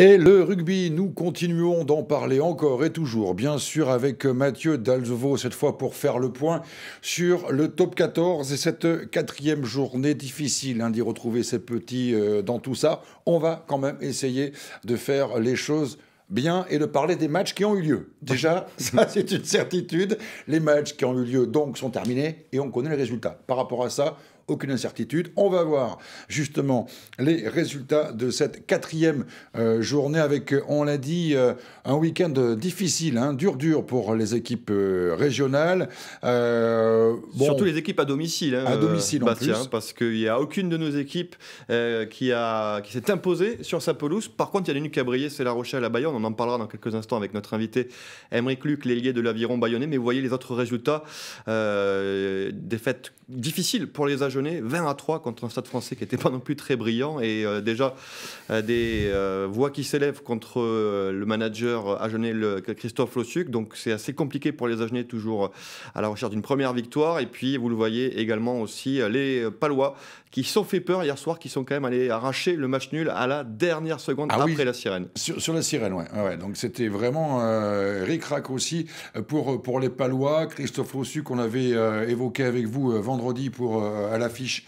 Et le rugby, nous continuons d'en parler encore et toujours, bien sûr, avec Mathieu Dalzovo, cette fois pour faire le point sur le top 14 et cette quatrième journée difficile hein, d'y retrouver ces petits euh, dans tout ça. On va quand même essayer de faire les choses bien et de parler des matchs qui ont eu lieu. Déjà, ça c'est une certitude. Les matchs qui ont eu lieu donc sont terminés et on connaît les résultats. Par rapport à ça, aucune incertitude. On va voir justement les résultats de cette quatrième euh, journée avec, euh, on l'a dit, euh, un week-end difficile, hein, dur dur pour les équipes régionales. Surtout les équipes à domicile. Hein, à domicile en plus. Parce qu'il n'y a aucune de nos équipes qui, a, qui s'est imposée sur sa pelouse. Par contre, il y a les qui a c'est La Rochelle à Bayonne. On en parlera dans quelques instants avec notre invité Émeric Luc, l'ailier de l'aviron bayonnais. Mais vous voyez les autres résultats, des fêtes difficiles pour les agents 20 à 3 contre un stade français qui n'était pas non plus très brillant. Et euh, déjà, euh, des euh, voix qui s'élèvent contre le manager agenais le, Christophe Lossuc. Donc c'est assez compliqué pour les Agenais, toujours à la recherche d'une première victoire. Et puis, vous le voyez également aussi, les Palois qui sont fait peur hier soir, qui sont quand même allés arracher le match nul à la dernière seconde ah après la sirène. Sur, la sirène, ouais. Ah ouais donc c'était vraiment euh, ric-rac aussi pour, pour les Palois. Christophe Lossuc, qu'on avait évoqué avec vous vendredi pour, à la affiche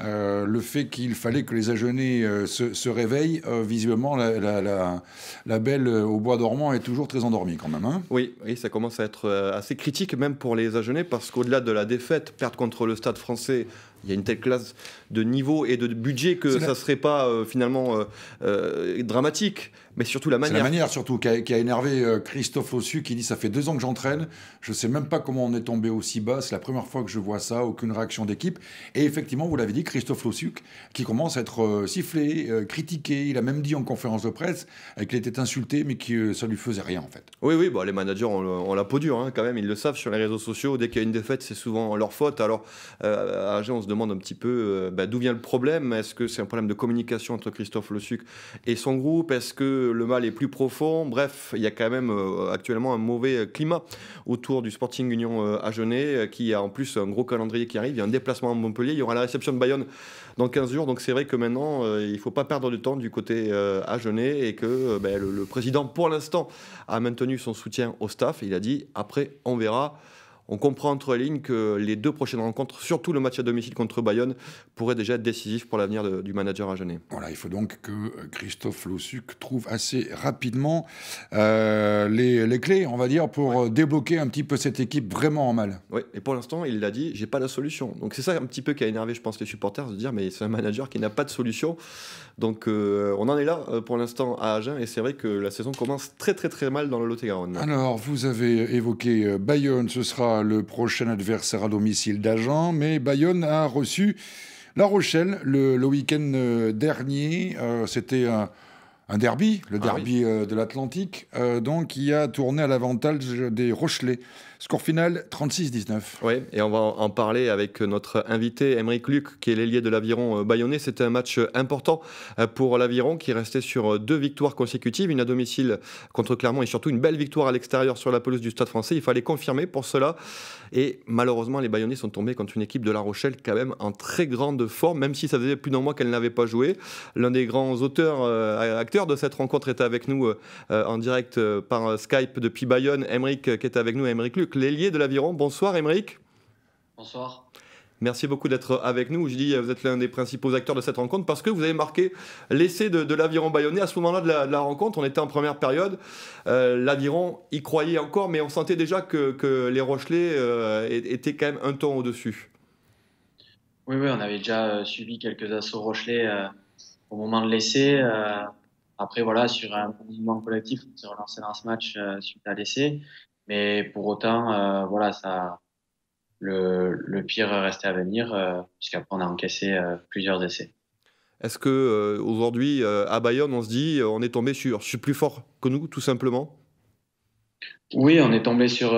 euh, le fait qu'il fallait que les Agenais euh, se, réveillent, Visuellement, euh, visiblement, la, belle au bois dormant est toujours très endormie quand même. Hein. oui, oui, ça commence à être assez critique même pour les Agenais, parce qu'au-delà de la défaite, perte contre le stade français, il y a une telle classe de niveau et de budget que ça ne serait pas finalement dramatique mais surtout la manière. la manière surtout qui a, énervé euh, Christophe Lossuc qui dit ça fait deux ans que j'entraîne, je sais même pas comment on est tombé aussi bas, c'est la première fois que je vois ça, aucune réaction d'équipe. Et effectivement, vous l'avez dit, Christophe Lossuc qui commence à être euh, sifflé, euh, critiqué, il a même dit en conférence de presse qu'il était insulté mais que ça lui faisait rien en fait. Oui, oui, bah, les managers ont, la peau dure hein, quand même, ils le savent sur les réseaux sociaux, dès qu'il y a une défaite, c'est souvent leur faute. Alors, à on se demande un petit peu bah, d'où vient le problème, est-ce que c'est un problème de communication entre Christophe Lossuc et son groupe, est-ce que le mal est plus profond. Bref, il y a quand même euh, actuellement un mauvais euh, climat autour du Sporting Union euh, à qui a en plus un gros calendrier qui arrive. Il y a un déplacement à Montpellier, il y aura la réception de Bayonne dans 15 jours. Donc c'est vrai que maintenant, il ne faut pas perdre de temps du côté euh, et que ben, le président, pour l'instant, a maintenu son soutien au staff. Il a dit après, on verra on comprend entre les lignes que les deux prochaines rencontres, surtout le match à domicile contre Bayonne, pourraient déjà être décisifs pour l'avenir du manager à Genève. Voilà, il faut donc que euh, Christophe Lossuc trouve assez rapidement euh, les, les, clés, on va dire, pour euh, débloquer un petit peu cette équipe vraiment en mal. Oui, et pour l'instant, il l'a dit, j'ai pas la solution. Donc c'est ça un petit peu qui a énervé, je pense, les supporters, de dire, mais c'est un manager qui n'a pas de solution. Donc on en est là pour l'instant à Agen, et c'est vrai que la saison commence très très très mal dans le Lot-et-Garonne. Alors, vous avez évoqué Bayonne, ce sera le prochain adversaire à domicile d'Agen, mais Bayonne a reçu La Rochelle le, week-end euh, dernier. Euh, c'était un, derby, le ah derby euh, de l'Atlantique, donc qui a tourné à l'avantage des Rochelais. Score final 36-19. Oui, et on va en parler avec notre invité Émeric Luc, qui est l'ailier de l'aviron euh, bayonnais. C'était un match euh, important euh, pour l'aviron qui restait sur deux victoires consécutives, une à domicile contre Clermont et surtout une belle victoire à l'extérieur sur la pelouse du Stade français. Il fallait confirmer pour cela. Et malheureusement, les bayonnais sont tombés contre une équipe de La Rochelle quand même en très grande forme, même si ça faisait plus d'un mois qu'elle n'avait pas joué. L'un des grands auteurs, acteurs de cette rencontre était avec nous en direct par Skype depuis Bayonne, Émeric qui était avec nous, Émeric Luc. L'ailier de l'Aviron. Bonsoir Émeric. Bonsoir. Merci beaucoup d'être avec nous. Je dis, vous êtes l'un des principaux acteurs de cette rencontre parce que vous avez marqué l'essai de, l'Aviron bayonnais. À ce moment-là de la, rencontre, on était en première période. Euh, L'Aviron y croyait encore, mais on sentait déjà que, les Rochelais euh, étaient quand même un ton au-dessus. Oui, oui, on avait déjà euh, subi quelques assauts Rochelais au moment de l'essai. après, voilà, sur un mouvement collectif, on s'est relancé dans ce match suite à l'essai. Mais pour autant, euh, voilà, ça, le, pire restait à venir, euh, puisqu'après on a encaissé euh, plusieurs essais. Est-ce que aujourd'hui à Bayonne, on se dit, on est tombé sur, sur plus fort que nous, tout simplement oui, on est tombé sur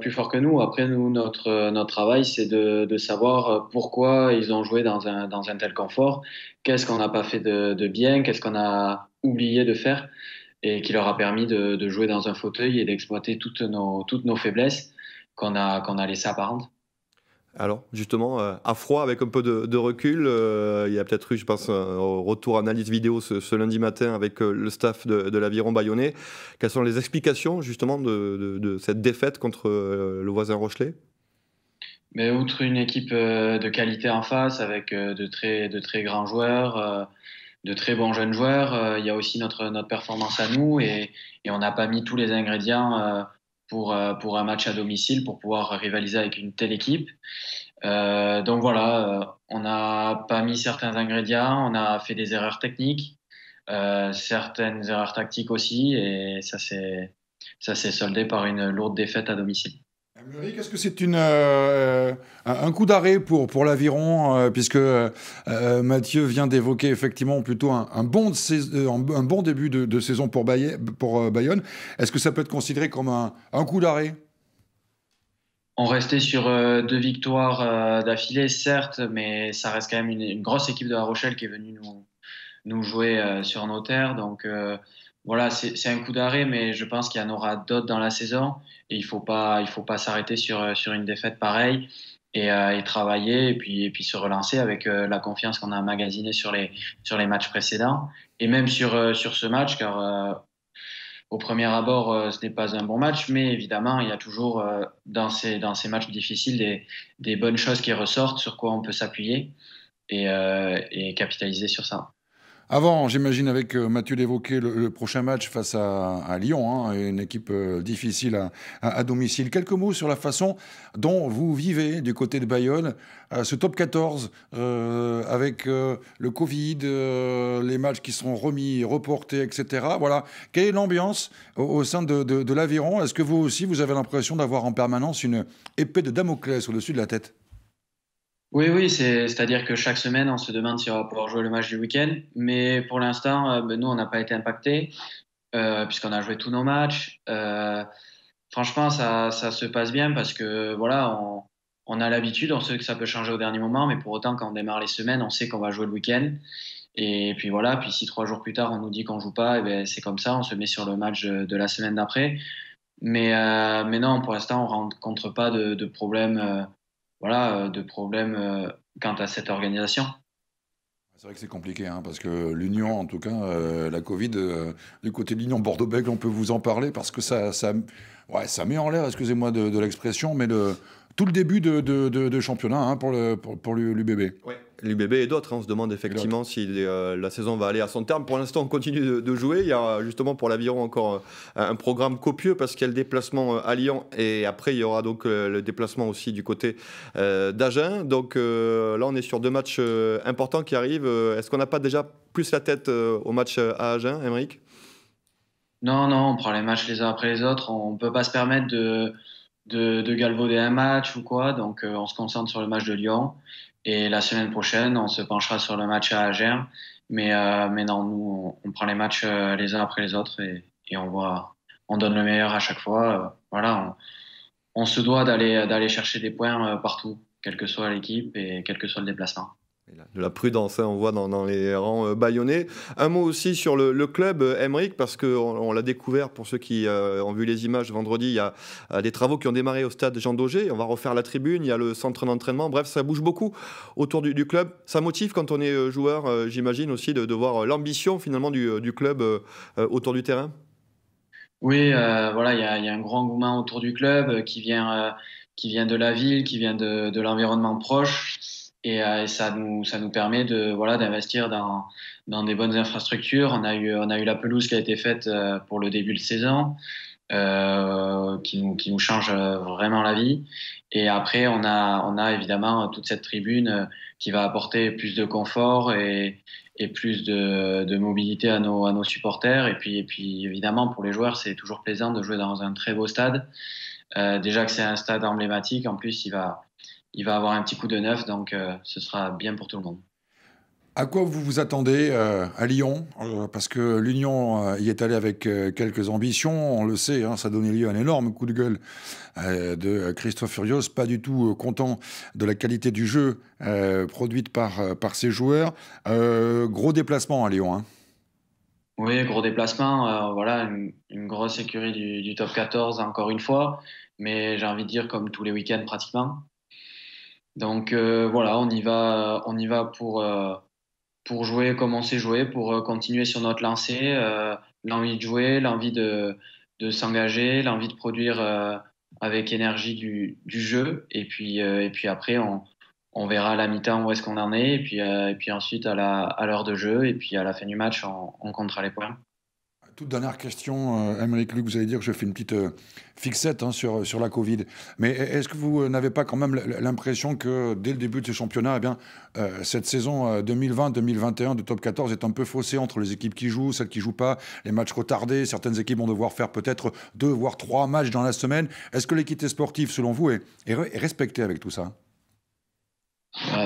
plus fort que nous. Après, nous, notre, notre travail, c'est de, de, savoir pourquoi ils ont joué dans un, dans un tel confort, qu'est-ce qu'on n'a pas fait de, de bien, qu'est-ce qu'on a oublié de faire et qui leur a permis de, jouer dans un fauteuil et d'exploiter toutes nos, toutes nos faiblesses qu'on a, qu'on a laissées apparentes. Alors, justement, euh, à froid, avec un peu de, recul, euh, il y a peut-être eu, je pense, un retour analyse vidéo ce, lundi matin avec euh, le staff de, l'Aviron Bayonnais. Quelles sont les explications, justement, de, cette défaite contre le voisin Rochelet mais outre une équipe de qualité en face avec de très, de très grands joueurs, de très bons jeunes joueurs. Euh, il y a aussi notre, notre performance à nous et, on n'a pas mis tous les ingrédients euh, pour, euh, pour un match à domicile pour pouvoir rivaliser avec une telle équipe. donc voilà, on n'a pas mis certains ingrédients, on a fait des erreurs techniques, certaines erreurs tactiques aussi, et ça s'est soldé par une lourde défaite à domicile. Euh, Est-ce que c'est une, euh, euh, un coup d'arrêt pour, pour l'aviron, puisque Mathieu vient d'évoquer effectivement plutôt un, bon, un bon début de, saison pour, Bayonne. Est-ce que ça peut être considéré comme un, coup d'arrêt on restait sur deux victoires d'affilée, certes, mais ça reste quand même une, grosse équipe de La Rochelle qui est venue nous, nous jouer sur nos terres. Donc, voilà, c'est un coup d'arrêt, mais je pense qu'il y en aura d'autres dans la saison. Et il ne faut pas s'arrêter sur, sur une défaite pareille. Et, euh, et, travailler et puis, et puis se relancer avec euh, la confiance qu'on a magasinée sur les, sur les matchs précédents et même sur, euh, sur ce match, car euh, au premier abord, ce n'est pas un bon match, mais évidemment, il y a toujours dans, ces, dans ces matchs difficiles des, des bonnes choses qui ressortent, sur quoi on peut s'appuyer et, et capitaliser sur ça. Avant, j'imagine, avec euh, Mathieu d'évoquer le, prochain match face à, Lyon, hein, une équipe euh, difficile à, domicile. Quelques mots sur la façon dont vous vivez du côté de Bayonne euh, ce top 14 avec le Covid, les matchs qui seront remis, reportés, etc. Voilà. Quelle est l'ambiance au, sein de, de l'Aviron Est-ce que vous aussi, vous avez l'impression d'avoir en permanence une épée de Damoclès au-dessus de la tête oui, oui, c'est-à-dire que chaque semaine, on se demande si on va pouvoir jouer le match du week-end. Mais pour l'instant, euh, ben, nous, on n'a pas été impactés, euh, puisqu'on a joué tous nos matchs. Euh, franchement, ça, se passe bien parce que, voilà, on, a l'habitude, on sait que ça peut changer au dernier moment, mais pour autant, quand on démarre les semaines, on sait qu'on va jouer le week-end. Et puis voilà, puis si trois jours plus tard on nous dit qu'on joue pas, eh ben, c'est comme ça, on se met sur le match de la semaine d'après. Mais, non, pour l'instant, on ne rencontre pas de, de problème voilà, euh, de problèmes euh, quant à cette organisation. C'est vrai que c'est compliqué, hein, parce que l'Union, en tout cas, euh, la Covid, du côté de l'Union Bordeaux-Bègles, on peut vous en parler, parce que ça, ça, ouais, ça met en l'air, excusez-moi de l'expression, mais le, tout le début de, championnat hein, pour, le, pour, pour l'UBB. Oui, L'UBB et d'autres, hein, on se demande effectivement si euh, la saison va aller à son terme. Pour l'instant, on continue de, jouer. Il y a justement pour l'Aviron encore euh, un programme copieux parce qu'il y a le déplacement euh, à Lyon et après il y aura donc le déplacement aussi du côté d'Agen. Donc là, on est sur deux matchs importants qui arrivent. Est-ce qu'on n'a pas déjà plus la tête au match à Agen, Émeric Non, non, on prend les matchs les uns après les autres. On ne peut pas se permettre de de, de galvauder un match ou quoi. Donc, euh, on se concentre sur le match de Lyon. Et la semaine prochaine, on se penchera sur le match à Agen. Mais, euh, mais non, nous, on, prend les matchs euh, les uns après les autres et, on voit, on donne le meilleur à chaque fois. voilà, on, on, se doit d'aller chercher des points partout, quelle que soit l'équipe et quel que soit le déplacement de la prudence, hein, on voit dans, les rangs euh, baïonnés. Un mot aussi sur le, club, euh, parce qu'on l'a découvert, pour ceux qui euh, ont vu les images vendredi, il y a euh, des travaux qui ont démarré au stade Jean Daugé, on va refaire la tribune, il y a le centre d'entraînement, bref, ça bouge beaucoup autour du, club. Ça motive quand on est joueur, j'imagine aussi, de, voir l'ambition finalement du, club autour du terrain Oui, voilà, il y, a un grand mouvement autour du club qui vient, qui vient de la ville, qui vient de l'environnement proche euh, et, ça, nous, ça nous permet de voilà d'investir dans, dans des bonnes infrastructures. On a, eu, on a eu la pelouse qui a été faite euh, pour le début de saison. Euh, qui, nous, qui nous change vraiment la vie. Et après, on a, on a évidemment toute cette tribune qui va apporter plus de confort et, et plus de, mobilité à nos, à nos supporters. Et puis, et puis, évidemment, pour les joueurs, c'est toujours plaisant de jouer dans un très beau stade. déjà que c'est un stade emblématique, en plus, il va, il va avoir un petit coup de neuf, donc euh, ce sera bien pour tout le monde. À quoi vous vous attendez euh, à Lyon euh, Parce que l'Union y est allée avec quelques ambitions, on le sait, hein, ça a donné lieu à un énorme coup de gueule de Christophe Furios, pas du tout content de la qualité du jeu produite par, par ses joueurs. gros déplacement à Lyon. Hein. Oui, gros déplacement, voilà, une, grosse sécurité du, du top 14 encore une fois, mais j'ai envie de dire comme tous les week-ends pratiquement. Donc euh, voilà, on y va, on y va pour, euh, pour jouer comme on sait jouer, pour euh, continuer sur notre lancée, l'envie de jouer, l'envie de, s'engager, l'envie de produire avec énergie du, jeu. Et puis, et puis après, on, verra à la mi-temps où est-ce qu'on en est, et puis, et puis ensuite à l'heure à de jeu, et puis à la fin du match, on, on comptera les points. Toute dernière question, euh, Émeric Luc, vous allez dire que je fais une petite euh, fixette hein, sur, sur la Covid. Mais e-, est-ce que vous euh, n'avez pas quand même l'impression que dès le début de ce championnat, eh bien, cette saison 2020-2021 de top 14 est un peu faussée entre les équipes qui jouent, celles qui ne jouent pas, les matchs retardés Certaines équipes vont devoir faire peut-être deux, voire trois matchs dans la semaine. Est-ce que l'équité sportive, selon vous, est, est respectée avec tout ça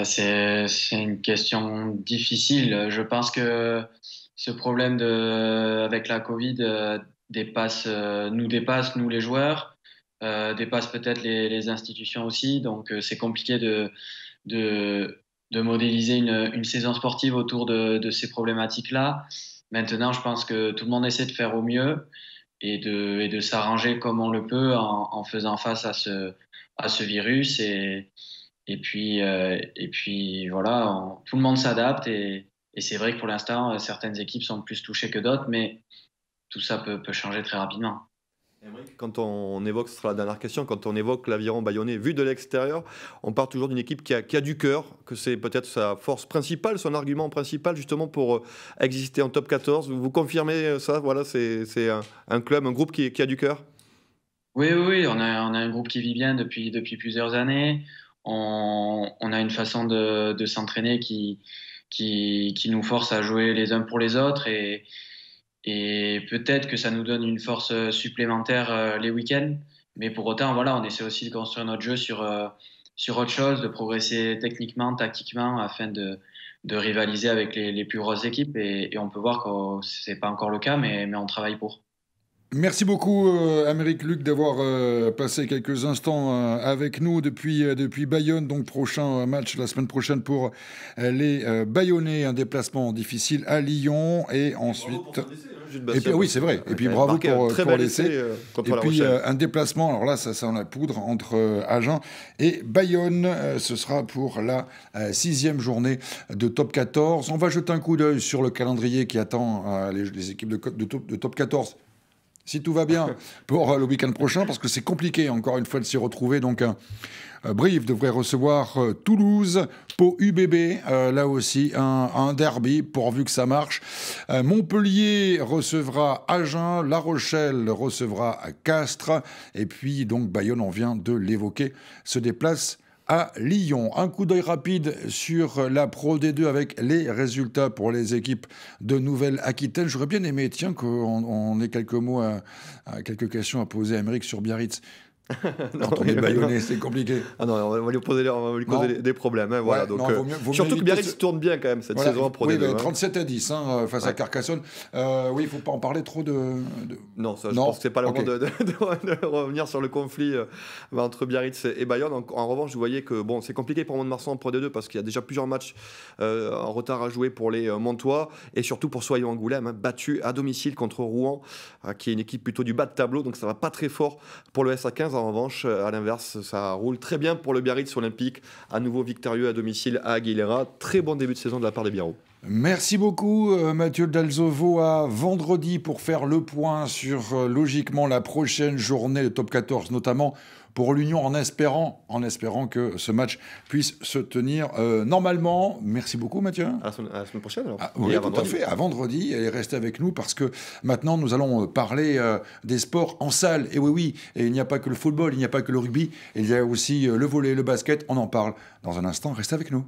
c'est une question difficile. Je pense que ce problème de, avec la Covid euh, dépasse, euh, nous dépasse, nous les joueurs, euh, dépasse peut-être les, institutions aussi. Donc c'est compliqué de, de, de modéliser une, une, saison sportive autour de, ces problématiques-là. Maintenant, je pense que tout le monde essaie de faire au mieux et de, et de s'arranger comme on le peut en, faisant face à ce, à ce virus. Et, et, puis, et puis voilà, tout le monde s'adapte et, et c'est vrai que pour l'instant, euh, certaines équipes sont plus touchées que d'autres, mais tout ça peut, changer très rapidement. Quand on évoque, ce sera la dernière question, quand on évoque l'aviron bayonnais vu de l'extérieur, on part toujours d'une équipe qui a, qui du cœur, que c'est peut-être sa force principale, son argument principal justement pour euh, exister en top 14. Vous confirmez ça Voilà, c'est un, club, un groupe qui, qui a du cœur oui, oui, oui, on a, un groupe qui vit bien depuis, depuis plusieurs années. On, a une façon de, de s'entraîner qui, qui, nous force à jouer les uns pour les autres et, et peut-être que ça nous donne une force supplémentaire euh, les week-ends. Mais pour autant, voilà, on essaie aussi de construire notre jeu sur, euh, sur autre chose, de progresser techniquement, tactiquement, afin de, de rivaliser avec les, les, plus grosses équipes. Et, on peut voir que ce n'est pas encore le cas, mais, mais on travaille pour. Merci beaucoup, euh, Amérique Luc, d'avoir euh, passé quelques instants euh, avec nous depuis, euh, depuis Bayonne. Donc, prochain match la semaine prochaine pour les Bayonnais. Un déplacement difficile à Lyon. Et ensuite. Hein, et puis, oui, c'est vrai. Et puis bravo pour, pour l'essai. et puis un déplacement, alors là, ça sent la poudre, entre euh, Agen et Bayonne. ce sera pour la sixième journée de top 14. On va jeter un coup d'œil sur le calendrier qui attend les, les, équipes de, de top 14 si tout va bien, pour euh, le week-end prochain, parce que c'est compliqué encore une fois de s'y retrouver. Donc, euh, euh, Brive devrait recevoir Toulouse, Pau UBB, là aussi un, un, derby, pourvu que ça marche. Montpellier recevra Agen, La Rochelle recevra Castres, et puis donc Bayonne, on vient de l'évoquer, se déplace à Lyon. Un coup d'œil rapide sur la Pro D2 avec les résultats pour les équipes de Nouvelle-Aquitaine. J'aurais bien aimé, tiens, qu'on ait quelques mots, à, euh, euh, quelques questions à poser à Émeric sur Biarritz. non, on c'est compliqué. Ah non, on va lui, poser, des, problèmes. Hein, voilà, donc, euh, surtout que Biarritz tourne bien quand même cette saison oui, 37 bah, hein. à 10 hein, euh, face à Carcassonne. Euh, oui, il ne faut pas en parler trop de. Non, ça, je pense que ce n'est pas le moment de, revenir sur le conflit bah, entre Biarritz et Bayonne. En, revanche, vous voyez que bon, c'est compliqué pour Mont-de-Marsan pour des deux parce qu'il y a déjà plusieurs matchs en retard à jouer pour les Montois et surtout pour soyons Angoulême, battu à domicile contre Rouen, qui est une équipe plutôt du bas de tableau. Donc ça va pas très fort pour le SA15. En revanche, euh, à l'inverse, ça roule très bien pour le Biarritz Olympique. À nouveau victorieux à domicile à Aguilera. Très bon début de saison de la part des Biarros. Merci beaucoup euh, Mathieu Dalzovo à vendredi pour faire le point sur euh, logiquement la prochaine journée de top 14 notamment pour l'Union en espérant, en espérant que ce match puisse se tenir euh, normalement. Merci beaucoup, Mathieu. À la semaine, prochaine, alors. Ah, oui, tout à fait. À vendredi. Et restez avec nous parce que maintenant, nous allons parler des sports en salle. Et oui, oui, il n'y a pas que le football, il n'y a pas que le rugby, il y a aussi le volet, le basket. On en parle dans un instant. Restez avec nous.